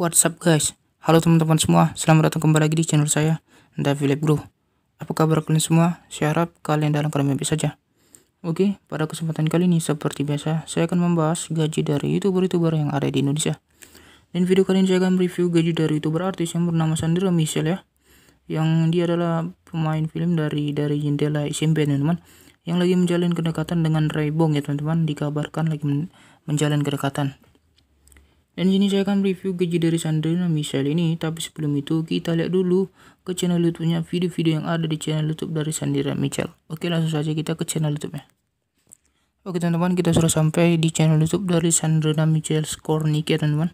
What's up guys? Halo teman-teman semua, selamat datang kembali lagi di channel saya, David Bro. Apa kabar kalian semua? Saya harap kalian dalam keadaan baik saja. Oke, pada kesempatan kali ini seperti biasa, saya akan membahas gaji dari YouTuber-YouTuber yang ada di Indonesia. Dan video kali ini saya akan review gaji dari YouTuber artis yang bernama Sandra Michel ya. Yang dia adalah pemain film dari dari jendela SMP teman-teman. Yang lagi menjalin kedekatan dengan Ray Bong ya teman-teman, dikabarkan lagi men menjalin kedekatan. Dan sini saya akan review gaji dari Sandrina Michelle ini. Tapi sebelum itu kita lihat dulu ke channel YouTube-nya video-video yang ada di channel YouTube dari Sandrina Michelle. Oke langsung saja kita ke channel YouTube-nya. Oke teman-teman kita sudah sampai di channel YouTube dari Sandrina Michelle Skorniki ya teman-teman.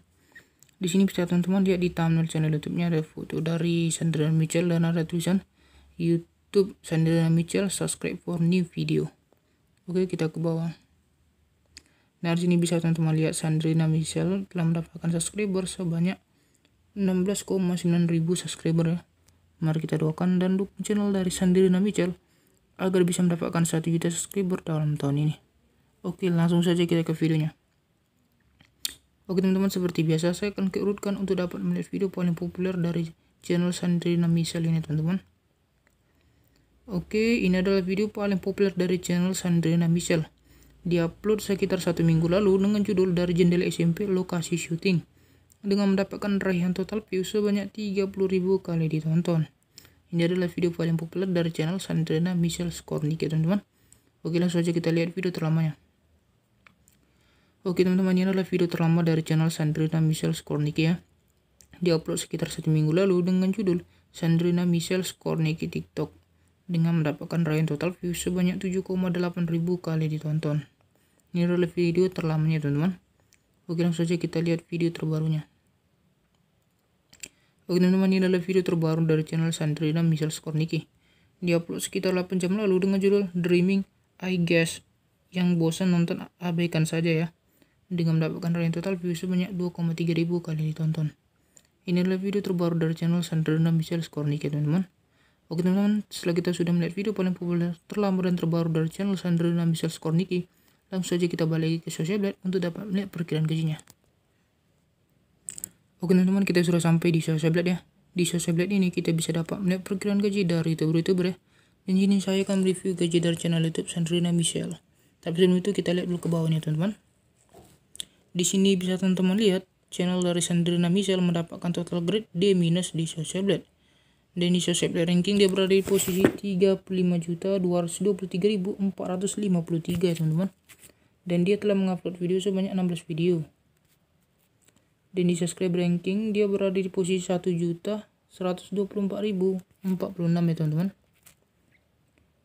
Di sini bisa teman-teman lihat di thumbnail channel YouTube-nya ada foto dari Sandrina Michelle dan ada tulisan YouTube Sandrina Michelle subscribe for new video. Oke kita ke bawah. Nah, di sini bisa teman-teman lihat Sandrina Michelle telah mendapatkan subscriber sebanyak 16,9 ribu subscriber ya. Mari kita doakan dan dukung channel dari Sandrina Michelle agar bisa mendapatkan 1 juta subscriber dalam tahun ini. Oke, langsung saja kita ke videonya. Oke teman-teman, seperti biasa saya akan keurutkan untuk dapat melihat video paling populer dari channel Sandrina Michelle ini teman-teman. Oke, ini adalah video paling populer dari channel Sandrina Michelle diupload sekitar satu minggu lalu dengan judul dari jendela SMP lokasi syuting dengan mendapatkan raihan total views sebanyak 30.000 kali ditonton. Ini adalah video paling populer dari channel Sandrina Michelle Skornik ya teman-teman. Oke langsung saja kita lihat video terlamanya. Oke teman-teman ini adalah video terlama dari channel Sandrina Michelle Skornik ya. Diupload sekitar satu minggu lalu dengan judul Sandrina Michelle Skornik TikTok dengan mendapatkan raihan total views sebanyak 7,8 ribu kali ditonton. Ini adalah video terlamanya teman-teman. Oke langsung saja kita lihat video terbarunya. Oke teman-teman ini adalah video terbaru dari channel Sandrina Michelle Skorniki. Dia upload sekitar 8 jam lalu dengan judul Dreaming I Guess. Yang bosan nonton abaikan saja ya. Dengan mendapatkan rating total views sebanyak 2,3 ribu kali ditonton. Ini adalah video terbaru dari channel Sandrina Michelle Skorniki teman-teman. Oke teman-teman, setelah kita sudah melihat video paling populer terlama dan terbaru dari channel Sandrina Michelle Skorniki, Langsung saja kita balik ke social blade untuk dapat melihat perkiraan gajinya. Oke teman-teman, kita sudah sampai di social blade ya. Di social blade ini kita bisa dapat melihat perkiraan gaji dari youtuber-youtuber ya. Dan sini saya akan review gaji dari channel YouTube Sandrina Michelle. Tapi sebelum itu kita lihat dulu ke bawahnya teman-teman. Di sini bisa teman-teman lihat channel dari Sandrina Michelle mendapatkan total grade D- minus di social blade Denny Joseph ranking dia berada di posisi juta ya teman-teman dan dia telah mengupload video sebanyak 16 video dan di subscribe ranking dia berada di posisi juta 1.124.046 ya teman-teman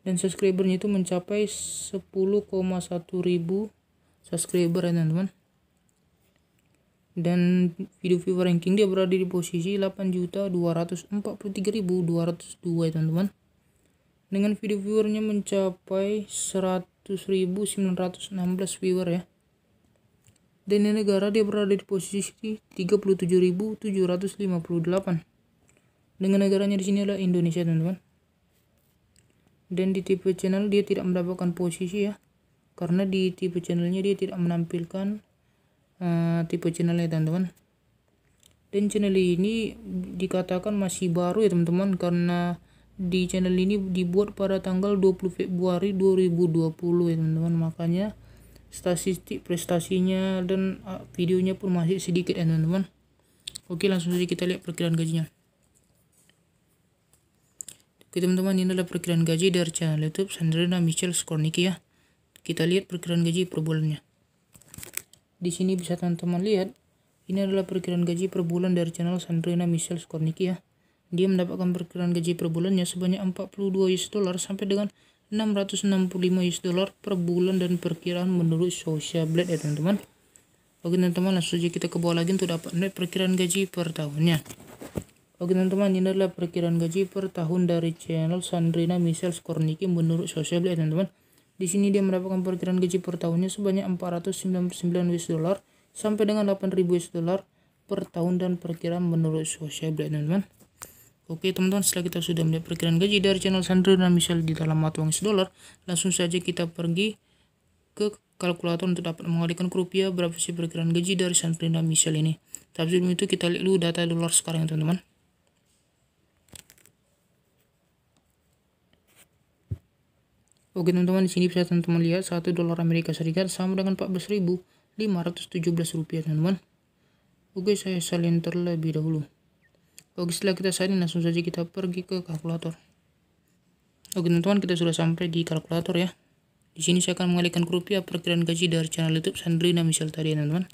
dan subscribernya itu mencapai 10,1 ribu subscriber ya teman-teman dan video view ranking dia berada di posisi 8.243.202 ya teman-teman dengan video viewernya mencapai 100.916 viewer ya dan di negara dia berada di posisi 37.758 dengan negaranya di sini adalah Indonesia teman-teman dan di tipe channel dia tidak mendapatkan posisi ya karena di tipe channelnya dia tidak menampilkan Eh, tipe tipe channelnya teman-teman dan channel ini dikatakan masih baru ya teman-teman karena di channel ini dibuat pada tanggal 20 Februari 2020 ya teman-teman makanya statistik prestasinya dan ah, videonya pun masih sedikit ya teman-teman oke langsung saja kita lihat perkiraan gajinya oke teman-teman ini adalah perkiraan gaji dari channel youtube Sandrina Michelle Skorniki ya kita lihat perkiraan gaji per bulannya di sini bisa teman-teman lihat, ini adalah perkiraan gaji per bulan dari channel Sandrina Michelle Skorniki ya. Dia mendapatkan perkiraan gaji per bulannya sebanyak 42 US dollar sampai dengan 665 US dollar per bulan dan perkiraan menurut Social Blade ya teman-teman. Oke teman-teman langsung saja kita ke bawah lagi untuk dapat net perkiraan gaji per tahunnya. Oke teman-teman ini adalah perkiraan gaji per tahun dari channel Sandrina Michelle Skorniki menurut Social Blade ya teman-teman. Di sini dia mendapatkan perkiraan gaji per tahunnya sebanyak 499 US dollar sampai dengan 8000 US dollar per tahun dan perkiraan menurut sosial teman-teman. Oke teman-teman setelah kita sudah melihat perkiraan gaji dari channel Sandro dan misal di dalam mata uang dollar langsung saja kita pergi ke kalkulator untuk dapat mengalihkan ke rupiah berapa sih perkiraan gaji dari Sandro dan misal ini. Tapi sebelum itu kita lihat dulu data dolar sekarang teman teman-teman. Oke teman-teman, di sini bisa teman-teman lihat satu dolar Amerika Serikat sama dengan 14.517 rupiah teman-teman. Oke, saya salin terlebih dahulu. Oke, setelah kita salin, langsung saja kita pergi ke kalkulator. Oke teman-teman, kita sudah sampai di kalkulator ya. Di sini saya akan mengalihkan rupiah perkiraan gaji dari channel YouTube Sandrina Michel tadi ya teman-teman.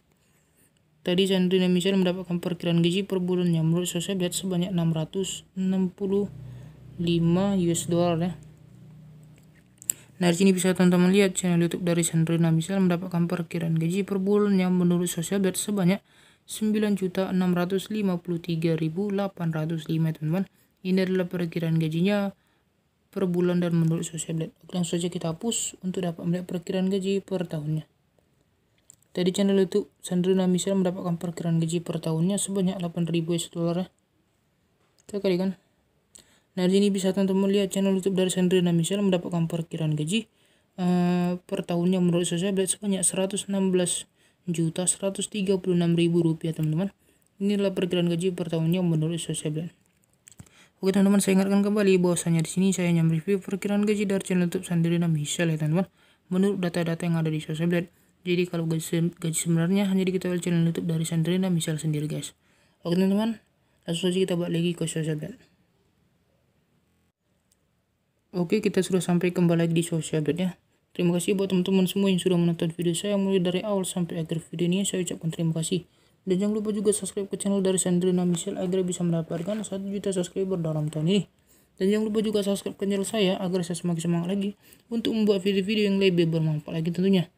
Tadi Sandrina Michel mendapatkan perkiraan gaji per bulannya menurut sosial sebanyak 665 US dollar ya nah di sini bisa teman-teman lihat channel YouTube dari Sandrina Misal mendapatkan perkiraan gaji per bulan yang menurut sosial bed sebanyak 9.653.805 ya, teman-teman. Ini adalah perkiraan gajinya per bulan dan menurut sosial bed. langsung saja kita hapus untuk dapat melihat perkiraan gaji per tahunnya. Tadi channel YouTube Sandrina Misal mendapatkan perkiraan gaji per tahunnya sebanyak 8.000 US dolar. Ya. Kita kalikan. Nah, di sini bisa teman-teman lihat channel YouTube dari Sandrina Michelle mendapatkan perkiraan gaji uh, per tahunnya menurut saya sebanyak 116 juta 136 ribu rupiah teman-teman. Inilah perkiraan gaji per tahunnya menurut saya Oke teman-teman, saya ingatkan kembali bahwasanya di sini saya hanya mereview perkiraan gaji dari channel YouTube Sandrina Michelle ya teman-teman. Menurut data-data yang ada di media, Jadi kalau gaji, gaji sebenarnya hanya diketahui oleh channel YouTube dari Sandrina Michelle sendiri guys. Oke teman-teman, langsung saja kita balik lagi ke media. Oke, kita sudah sampai kembali lagi di sosial ya. Terima kasih buat teman-teman semua yang sudah menonton video saya mulai dari awal sampai akhir video ini. Saya ucapkan terima kasih. Dan jangan lupa juga subscribe ke channel dari Sandrina Michelle agar bisa mendapatkan 1 juta subscriber dalam tahun ini. Dan jangan lupa juga subscribe ke channel saya agar saya semakin semangat lagi untuk membuat video-video yang lebih bermanfaat lagi tentunya.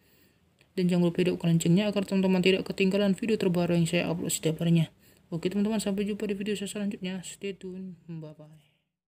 Dan jangan lupa hidupkan loncengnya agar teman-teman tidak ketinggalan video terbaru yang saya upload setiap harinya. Oke teman-teman, sampai jumpa di video saya selanjutnya. Stay tune. Bye-bye.